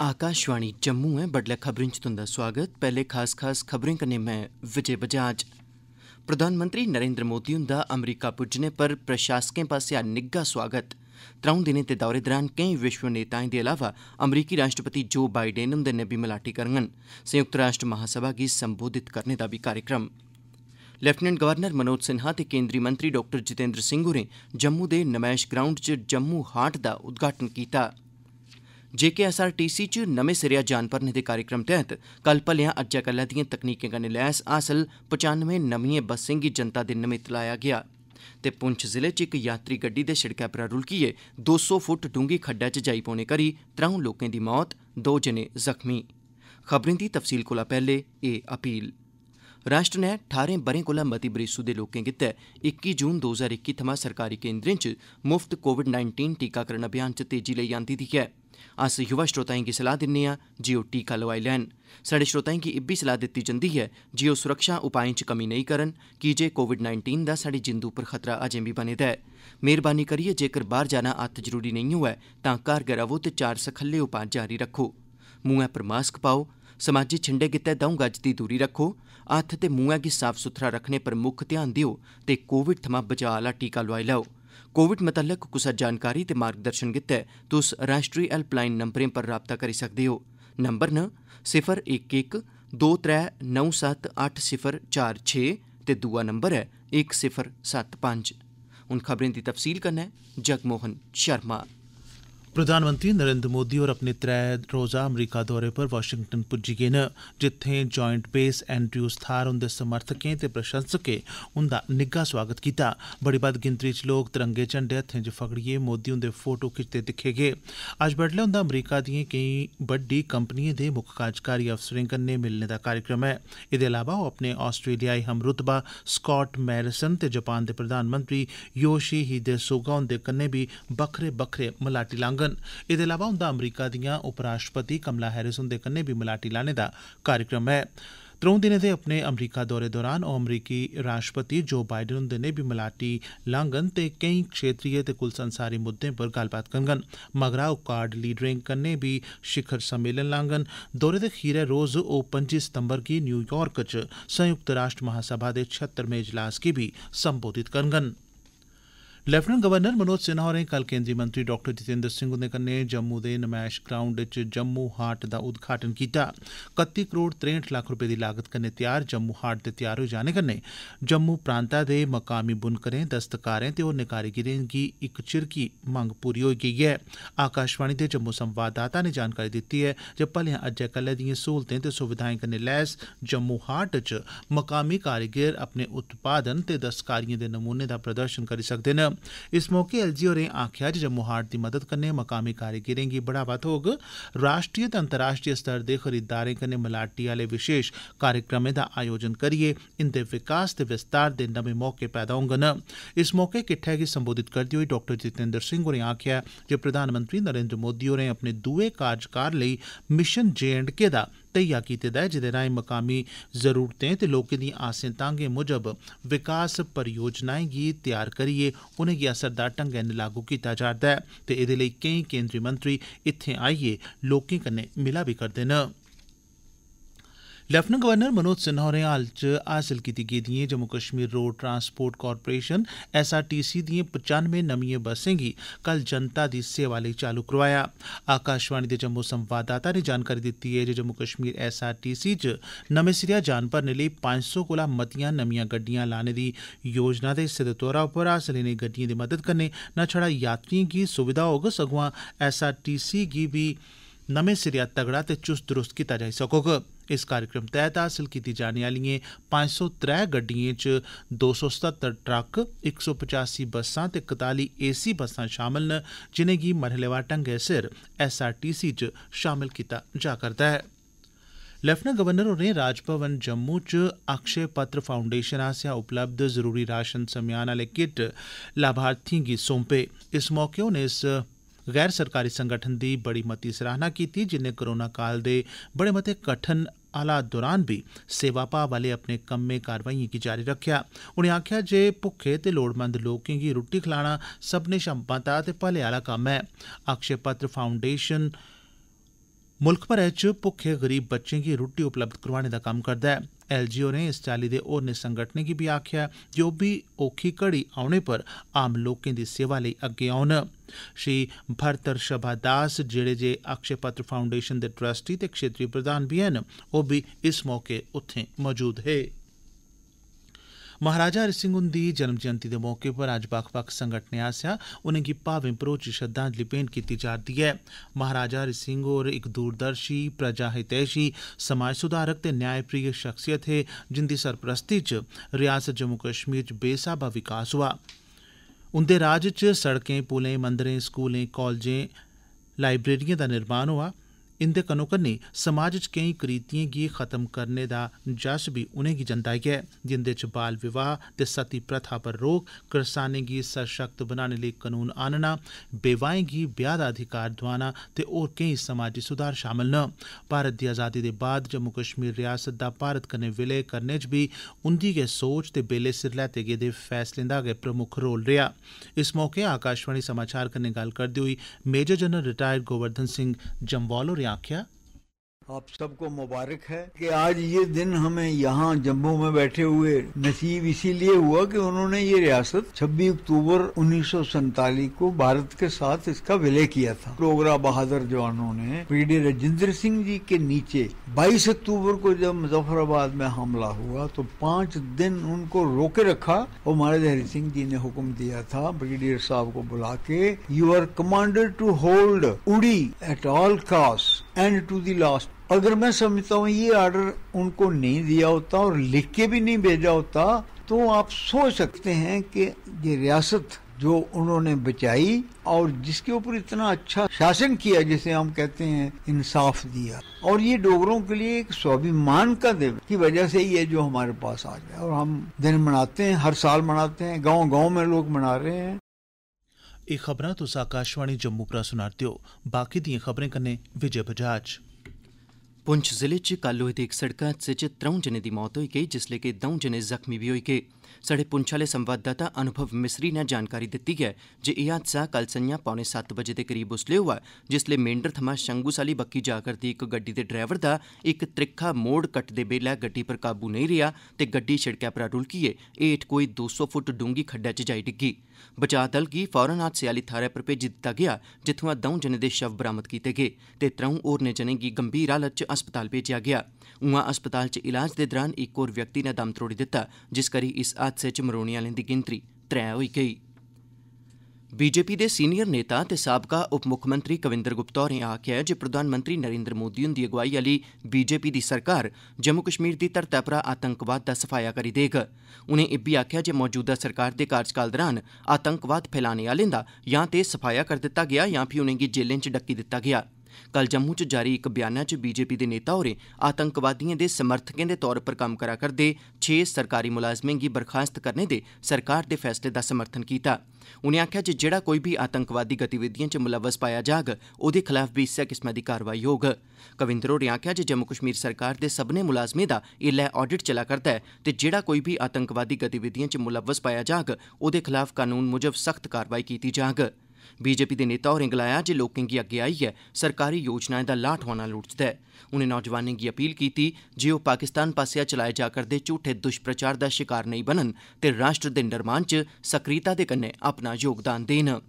आकाशवाणी जम्मू ऐ बडलै खबरें च तुंदा स्वागत पैहले खास खास खबरें कन्नै मैं विजय बजाज प्रधानमंत्री नरेंद्र मोदी हुंदा अमरीका पुज्जने पर प्रशासकें पासेआ निग्गा स्वागत त्रौं दिनें दे दौरे दौरान कई विश्व नेताएं दे अलावा अमरीकी राष्ट्रपति जो बाइडेन हुंदे नै बी मलाटी करङन संयुक्त राष्ट्र महासभा गी संबोधित करने दा बी कार्यक्रम लेफ्टिनेंट गवर्नर मनोज सिन्हा ते केंद्री मंत्री डॉ जितेंद्र सिंह होरें जम्मू दे नमैश ग्राउंड च जम्मू हाट दा उद्घाटन कीता जेकेएसआरटीसी च नमें सिरेया जान भरने दे कार्यक्रम तैह्त कल भलेआं अज्जै कल्लै दिएं तकनीकें कन्नै लैस हासल पचानवें नमिएं बसें गी जनता दे नमित लाया गेआ ते पुंछ जिले च इक यात्री गड्डी दे सिड़कै परा रूलकियै दो सौ फुट्ट डूंह्गी खड्डै च जाई पौने करी त्र'ऊं लोकें दी मौत दो जने जख्मी खबरें दी तफसील कोला पैहले एह् अपील राष्ट्र नै ठारें ब'रें कोला मती बरेसू दे लोकें गितै इक्की जून दो हजार इक्की थमां सरकारी केन्द्रें च मुफ्त कोविड नाइन्टीन टीकाकरण अभियान च तेजी लेई आंदी दी ऐ अस युवा श्रोताएं गी सलाह दिन्ने आं जे ओह् टीका लोआई लैन स्हाड़े श्रोताएं गी इब्बी सलाह दित्ती जंदी ऐ जे ओह् सुरक्षा उपाएं च कमी नेईं करन कीजे कोविड नाइन्टीन दा स्हाड़ी जिंदु पर खतरा अजें बी बने दा ऐ मेहरबानी करियै जेकर बाहर जाना अत्त जरूरी नेईं होऐ तां घर गै रवो ते चार सखल्ले उपाऽ जारी रखो मुंहै पर मास्क पाओ समाजी छिंडे गितै दौं गज दी दूरी रक्खो हत्थ ते मुंहै गी साफ सुथरा रक्खने पर मुक्ख ध्यान देओ ते कोविड थमां बचाऽ आह्ला टीका लोआई लैओ कोविड मतल्लक कुसै जानकारी ते मार्गदर्शन गितै तुस राष्ट्री हेल्पलाइन नम्बरें पर राबता करी सकदे ओ नंबर न सिफर इक इक दो त्रै नौ सत्त अट्ठ सिफर चार छे ते दुआ नंबर ऐ इक सिफर सत्त पंज हून खबरें दी तफसील कन्नै जगमोहन शर्मा प्रधानमंत्री नरेन्द्र मोदी होर अपने त्रै रोजा अमरीका दौरे पर वाशिंगटन पुज्जी गे न जित्थें जायंट बेस एंड्रयूज थार उन्दे समर्थकें ते प्रशंसकें उन्दा निग्गा स्वागत कीता बड़ी बद्द गिनतरी च लोक तिरंगे झंडे हत्थें च फगड़िए मोदी हुन्दे फोटो खिचदे दिक्खे गे अज्ज बड्डलै उन्दा अमरीका दिएं केई बड्डी कंपनिएं दे मुक्ख कार्जकारी अफसरें कन्नै मिलने दा कार्यक्रम ऐ एदे अलावा ओ अपने आस्ट्रेलियाई हमरुतबा स्काट मैरिसन ते जापान दे प्रधानमंत्री योशी हिदे सोगा हुन्दे कन्नै बी बक्खरे बक्खरे मलाटी लांगन होङन एह्दे अलावा उंदा अमरीका दिआं उपराष्ट्रपति कमला हैरिस हुंदे कन्नै बी मलाटी लाने दा कार्यक्रम ऐ त्रौं दिनें दे अपने अमरीका दौरे दौरान ओह् अमरीकी राष्ट्रपति जो बाइडन हुंदे नै बी मलाटी लांगन ते केई क्षेत्रीय ते कुल संसारी मुद्दें पर गल्लबात करङन मगरा ओह् कार्ड लीडरें कन्नै बी शिखर सम्मेलन लांगन दौरे दे खीरै रोज ओह् पं'जी सितंबर गी न्यूयार्क च संयुक्त राष्ट्र महासभा दे छेत्तरमें इजलास गी बी संबोधित करङन लेफ्टिनेंट गवर्नर मनोज सिन्हा होरें कल केन्द्री मंत्री डॉ जितेंद्र सिंह हुंदे कन्नै जम्मू दे नमैश ग्राउंड च जम्मू हाट दा उद्घाटन कीता कत्ती करोड़ त्रेंठ लक्ख रपे दी लागत कन्नै तैयार जम्मू हाट दे तैयार होई जाने कन्नै जम्मू प्रांता दे मकामी बुनकरें दस्तकारें ते होरनें कारीगिरें गी इक चिरकी मंग पूरी होई गेई ऐ आकाशवाणी दे जम्मू संवाददाता नै जानकारी दित्ती ऐ जे भलेआं अज्जै कल्लै दिएं स्हूलतें ते सुविधाएं कन्नै लैस जम्मू हाट च मकामी कारीगर अपने उत्पादन ते दस्तकारिएं दे नमूने दा प्रदर्शन करी सकदे न इस मौके एल जी होरें आक्खेआ जे जम्मू हाट दी मदद कन्नै मकामी कारीगरें गी बढ़ावा थ्होग राष्ट्रीय ते अंतर्राष्ट्रीय स्तर दे खरीददारें कन्नै मलाटी आले विशेष कार्यक्रमें दा आयोजन करियै इंदे विकास ते विस्तार दे नमें मौके पैदा होंगन इस मौके किट्ठै गी संबोधित करदे होई डाक्टर जितेंद्र सिंह होरें आक्खेआ जे प्रधानमंत्री नरेन्द्र मोदी होरें अपने दुए कार्यकाल लेई मिशन जे एंड के दा धैइया कीते दा ऐ जेदे राएं मकामी जरूरतें ते लोकें दिएं आसें तागें मुजब विकास परियोजनाएं गी तैयार करियै उनेंगी असरदार ढंगै नै लागू कीता जा'रदा ऐ ते एहदे लेई केई केन्द्री मंत्री इत्थें आइयै लोकें कन्नै मिला बी करदे न लेफ्टिनेंट गवर्नर मनोज सिन्हा होरें हाल च हासल कीती गेदिएं Jammu Kashmir road transport corporation SRTC दिएं पचानमें नमिएं बसें गी कल जनता दी सेवा लेई चालू करोआया आकाशवाणी दे जम्मू संवाददाता नै जानकारी दित्ती ऐ जे जम्मू कश्मीर एसआरटीसी च नमें सिरेया जान भरने लेई पंज सौ कोला मतियां नमियां गड्डियां लाने दी योजना दे हिस्से दे तौरा पर हासल इनें गड्डियें दी मदद कन्नै न छड़ा यात्रिएं गी सुविधा होग सगुआं एसआरटीसी गी बी नमें सिरेया तगड़ा ते चुस्त दुरुस्त कीता जाई सकोग इस कार्यक्रम तहत हासल की जाने आलिएं पांच सौ त्रै गड्डिएं च दो सौ सतर ट्रक इक सौ पचासी बसा ते कताली एसी बसा शामल न जिनेंगी मरहलेवार ढंगै सिर एसआरटीसी च शामल कीता जा करदा ऐ लेफ्टिनेंट गवर्नर होरें राजभवन जम्मू च अक्षय पत्र फाउंडेशन आसेआ उपलब्ध जरूरी राशन समेयान आह्ले किट लाभार्थिएं गी सौंपे इस मौके उनें इस गैर सरकारी संगठन दी बड़ी मती सराहना कीती जिन्नै कोरोना काल दे बड़े मते कठन हालात दौरान बी सेवा भाव आले अपने कम्में कारवाइएं गी जारी रक्खेआ उनें आक्खेआ जे भुक्खे ते लोड़मंद लोकें गी रुट्टी खलाना सब्मनें शा मता ते भले आला कम्म ऐ अक्षय पत्र फाउंडेशन मुल्ख भरै च भुक्खे गरीब बच्चें गी रुट्टी उपलब्ध करोआने दा कम्म करदा ऐ एल जी होरें इस चाल्ली दे होरनें संगठनें गी बी आखेआ ऐ जे ओह्बी औखी घड़ी औने पर आम लोकें दी सेवा लेई अग्गे औन श्री भरतरशभा दास जेहड़े जे अक्षय पत्र फाउंडेशन दे ट्रस्टी ते क्षेत्रीय प्रधान बी हैन ओह्बी इस मौके उत्थे मौजूद हे महाराजा हरि सिंह हुंदी जन्म जयंति दे मौके पर अज्ज बक्ख बक्ख संगठनें आसेआ उनेंगी भावें भरोची श्रद्धांजलि भेंट कीती जा'रदी ऐ महाराजा हरि सिंह होर इक दूरदर्शी प्रजा हितैषी समाज सुधारक ते न्यायप्रिय शख्सियत हे जिंदी सरपरस्ती च रिआसत जम्मू कश्मीर च बेसाबा विकास हुआ उंदे राज च सड़कें पुलें मंदरें स्कूलें कालजें लाइब्रेरिएं दा निर्माण होआ इंदे कन्नो कन्नी समाज च केई करीतिएं गी खत्म करने दा जस बी उनेंगी जंदा ऐ जिंदे च बाल विवाह ते सती प्रथा पर रोक करसानें गी सशक्त बनाने लेई कनून आनना बेवाएं गी ब्याह दा अधिकार दोआना ते होर केई समाजी सुधार शामल न भारत दी आजादी दे बाद जम्मू कश्मीर रियासत दा भारत कन्नै विलय करने च बी उंदी गै सोच ते बेले सिर लैते गेदे फैसलें दा गै प्रमुख रोल रेहा इस मौके आकाशवाणी समाचार कन्नै गल्ल करदे होई major general retired Govardhan Singh Jamwal होरें आख्या आप सबको मुबारक है कि आज ये दिन हमें यहाँ जम्मू में बैठे हुए नसीब इसीलिए हुआ कि उन्होंने ये रियासत 26 अक्टूबर उन्नीस को भारत के साथ इसका विलय किया था डोगरा बहादुर जवानों ने पीडी राजेंद्र सिंह जी के नीचे 22 अक्टूबर को जब मुजफ्फराबाद में हमला हुआ तो पांच दिन उनको रोके रखा और महाराज हरि सिंह जी ने हुक्म दिया था ब्रिगेडियर साहब को बुला के you are commanded to hold Uri at all cost and to the last अगर मैं समझता हूँ ये ऑर्डर उनको नहीं दिया होता और लिख के भी नहीं भेजा होता तो आप सोच सकते हैं कि ये रियासत जो उन्होंने बचाई और जिसके ऊपर इतना अच्छा शासन किया जिसे हम कहते हैं इंसाफ दिया और ये डोगरों के लिए एक स्वाभिमान का देव की वजह से ये जो हमारे पास आ गया और हम दिन मनाते हैं हर साल मनाते हैं गांव गांव में लोग मना रहे हैं एह् खबरां तुस आकाशवाणी जम्मू परा सुना'रदे ओ बाकी दिएं खबरें कन्नै विजय बजाज पुंछ जिले च कल होए दे इक सड़क हादसे च त्र'ऊं जने दी मौत होई गेई जिसलै के द'ऊं जने जख्मी बी होई गे स्हाड़े पुंछ आह्ले संवाददाता अनुभव मिसरी नै जानकारी दित्ती ऐ जे एह् हादसा कल संझा पौने सत्त बजे दे करीब उसलै होआ जिसलै मेंढर थमां शंगुस आह्ली बक्खी जा करदी इक गड्डी दे डरैवर दा इक त्रिक्खा मोड़ कटदे बेल्लै गड्डी पर काबू नेईं रेआ ते गड्डी सिड़कै परा रूलकियै हेठ कोई दो सौ फुट डूंह्गी खड्डै च जाई डिग्गी बचाऽ दल गी फौरन हादसे आह्ली थाहरै पर भेजी दित्ता गेआ जित्थुआं दौं जनें दे शव बरामद कीते गे ते त्रौं होरनें जनें गी गंभीर हालत च अस्पताल भेजेआ गेआ उआं अस्पताल च इलाज दे दौरान इक होर व्यक्ति नै दम त्रोड़ी दित्ता जिस करी इस हादसे च मरोने आह्लें दी गिनतरी त्रै होई गेई ऐ बीजेपी दे सीनियर नेता ते साबका उप कविंदर गुप्ता होरें आखेआ ऐ जे प्रधानमंत्री नरेन्द्र मोदी हुंदी अगुवाई आह्ली बीजेपी दी सरकार जम्मू कश्मीर दी धरतै परा आतंकवाद दा सफाया करी देग उनें इब्बी आखेआ जे मौजूदा सरकार दे कार्यकाल दौरान आतंकवाद फैलाने आह्लें दा यां ते सफाया करी दित्ता गेआ यां फ्ही उनें'गी जेलें च डक्की दित्ता गेआ ऐ कल जम्मू च जारी इक बयाना च बीजेपी दे नेता होरें आतंकवादिएं दे समर्थकें दे तौर पर कम्म करा करदे छे सरकारी मुलाज़में गी बर्खास्त करने दे सरकार दे फैसले दा समर्थन कीता उनें आखेआ जे जेहड़ा कोई भी आतंकवादी गतिविधिएं च मुलवस पाया जाग ओहदे खलाफ बी इस्सै किस्मै दी कार्रवाई होग कविंदर होरें आखेआ जे जम्मू कश्मीर सरकार दे सब्मनें मुलाज़में दा ऐल्लै आडिट चला करदा ऐ ते जेहड़ा कोई भी आतंकवादी गतिविधिएं च मुलवस पाया जाग ओहदे खलाफ कानून मुजब सख्त कार्रवाई कीती जाग बीजेपी दे नेता होरें गलाया जे लोकें गी अग्गे आइयै सरकारी योजनाएं दा लाह ठोआना लोड़चदा ऐ उनें नौजवानें गी अपील कीती जे ओह् पाकिस्तान पास्सेआ चलाए जा करदे झूठे दुष्प्रचार दा शिकार नेईं बनन ते राष्ट्र दे निर्माण च सक्रियता दे कन्नै अपना योगदान देन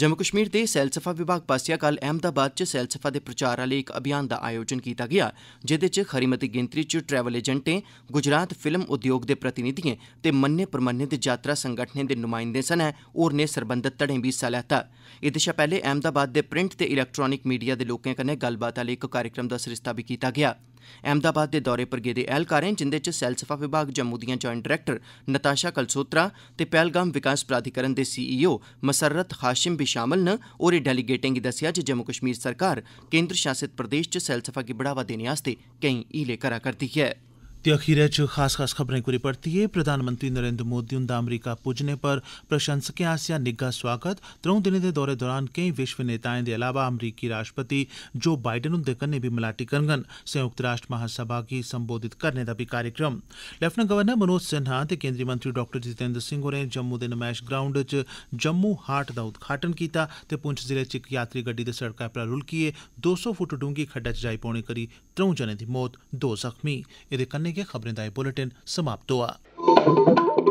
जम्मू कश्मीर दे सैलसफा विभाग पासेआ कल अहमदाबाद च सैलसफा दे प्रचार आह्ले इक अभियान दा आयोजन कीता गेआ जेह्दे च खरी मती गिनतरी च ट्रैवल एजेंटें गुजरात फिल्म उद्योग दे प्रतिनिधिएं ते मन्ने परमन्ने दे यात्रा संगठनें दे नुमाइंदें सने होरनें सरबंधत धड़ें बी हिस्सा लैता एह्दे शा पैह्ले अहमदाबाद दे प्रिंट ते इलैक्ट्रानिक मीडिया दे लोकें कन्नै गल्लबात आह्ले इक कार्यक्रम दा सरिस्ता बी कीता गेआ हा अहमदाबाद दे दौरे पर गेदे ऐह्लकारें जिंदे च सैलसफा विभाग जम्मू दिआं जायंट डरैक्टर नताशा कलसोत्रा ते पैहलगाम विकास प्राधिकरण दे सीईओ मसर्रत हाशिम बी शामिल न होरें डेलीगेटें गी दस्सेआ जे जम्मू कश्मीर सरकार केन्द्र शासित प्रदेश च सैलसफा गी बढ़ावा देने लेई केई हीले करा करदी ऐं ते अखीरै च खास खास खबरें कोरी परतियै प्रधानमंत्री नरेन्द्र मोदी हुंदा अमरीका पुज्जने पर प्रशंसकें आसेआ निग्घा सोआगत त्रौं दिनें दे दौरे दौरान केई विश्व नेताएं दे अलावा अमरीकी राष्ट्रपति जो बाइडन हुंदे कन्नै बी मलाटी करङन संयुक्त राष्ट्र महासभा गी संबोधित करने दा बी कार्यक्रम लेफ्टिनेंट गवर्नर मनोज सिन्हा ते केंद्री मंत्री डॉ जितेंद्र सिंह होरें जम्मू दे नमैश ग्राउंड च जम्मू हाट दा उद्घाटन कीता ते पुंछ जिले च इक यात्री गड्डी दे सड़कै परा रुलकियै दो सौ फुट्ट डूंह्गी खड्डै च जाई पौने करी त्रौं जनें दी मौत दो जख्मी एह्दे कन्नै करने के खबरें दा बुलेटिन समाप्त हुआ